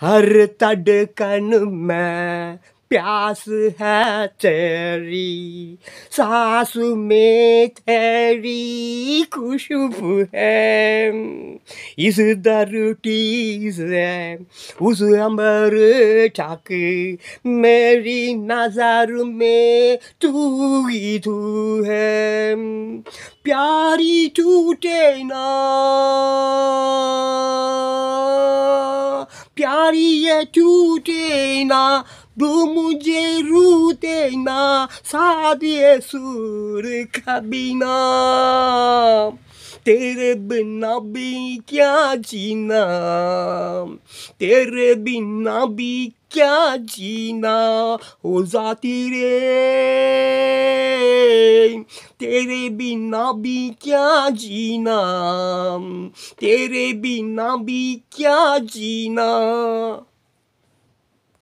हर तड़कन में प्यास है तेरी सांस में तेरी खुशबू है इस दरुटी है उस अमर ठाक मेरी नजर में तू ही तू है प्यारी टूटे ना प्यारी ये टूटे ना दो मुझे रूते ना शादी ये सुर कभी ना तेरे बिना भी क्या जीना तेरे बिना भी क्या जीना हो जाती रे तेरे बिना भी क्या जीना तेरे बिना भी क्या जीना